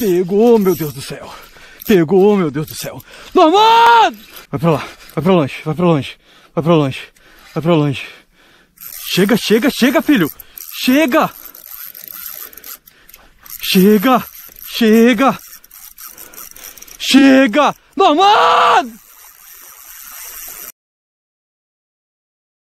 Pegou, meu Deus do céu. Pegou, meu Deus do céu. Mamãe! Vai pra lá, vai pra longe, vai pra longe, vai pra longe, vai pra longe. Chega, chega, chega, filho! Chega! Chega! Chega! Chega! Mamãe!